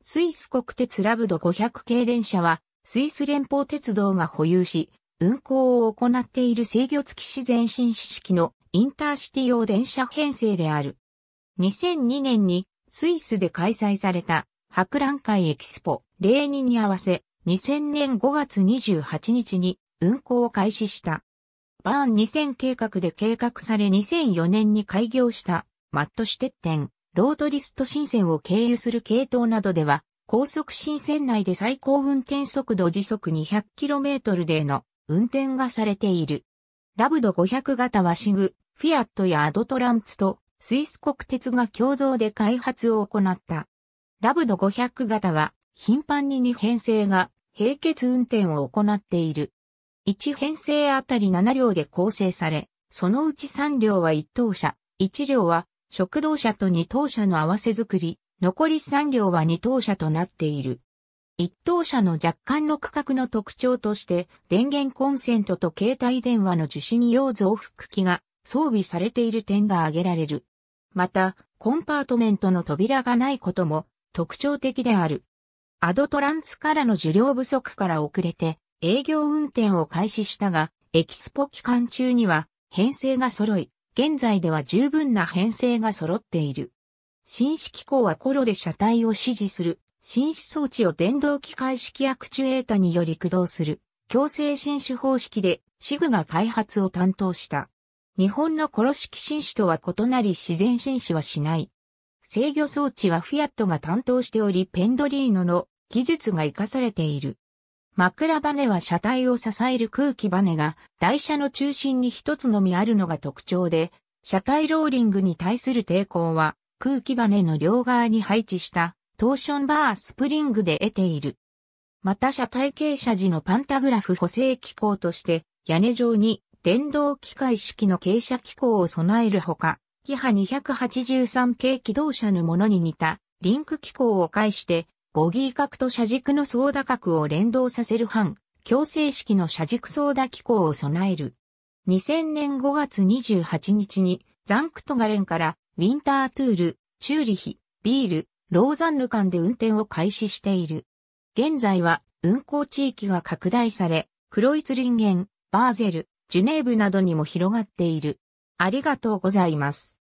スイス国鉄ラブド500系電車は、スイス連邦鉄道が保有し、運行を行っている制御付き自然進式のインターシティ用電車編成である。2002年にスイスで開催された博覧会エキスポ02に合わせ2000年5月28日に運行を開始した。バーン2000計画で計画され2004年に開業したマットシュテッテンロードリスト新線を経由する系統などでは、高速新線内で最高運転速度時速 200km での運転がされている。ラブド500型はシグ、フィアットやアドトランツとスイス国鉄が共同で開発を行った。ラブド500型は頻繁に2編成が並結運転を行っている。1編成あたり7両で構成され、そのうち3両は1等車、1両は食堂車と二等車の合わせ作り、残り三両は二等車となっている。一等車の若干の区画の特徴として、電源コンセントと携帯電話の受信用増幅器が装備されている点が挙げられる。また、コンパートメントの扉がないことも特徴的である。アドトランツからの受領不足から遅れて営業運転を開始したが、エキスポ期間中には編成が揃い、現在では十分な編成が揃っている。新式構はコロで車体を支持する、新種装置を電動機械式アクチュエータにより駆動する、強制新種方式で、シグが開発を担当した。日本のコロ式新種とは異なり自然新種はしない。制御装置はフィアットが担当しており、ペンドリーノの技術が活かされている。枕バネは車体を支える空気バネが台車の中心に一つのみあるのが特徴で、車体ローリングに対する抵抗は空気バネの両側に配置したトーションバースプリングで得ている。また車体傾斜時のパンタグラフ補正機構として屋根上に電動機械式の傾斜機構を備えるほか、キハ283系機動車のものに似たリンク機構を介してボギー角と車軸の操舵角を連動させる半、強制式の車軸操舵機構を備える。2000年5月28日に、ザンクトガレンから、ウィンタートゥール、チューリヒ、ビール、ローザンル間で運転を開始している。現在は、運行地域が拡大され、クロイツリンゲン、バーゼル、ジュネーブなどにも広がっている。ありがとうございます。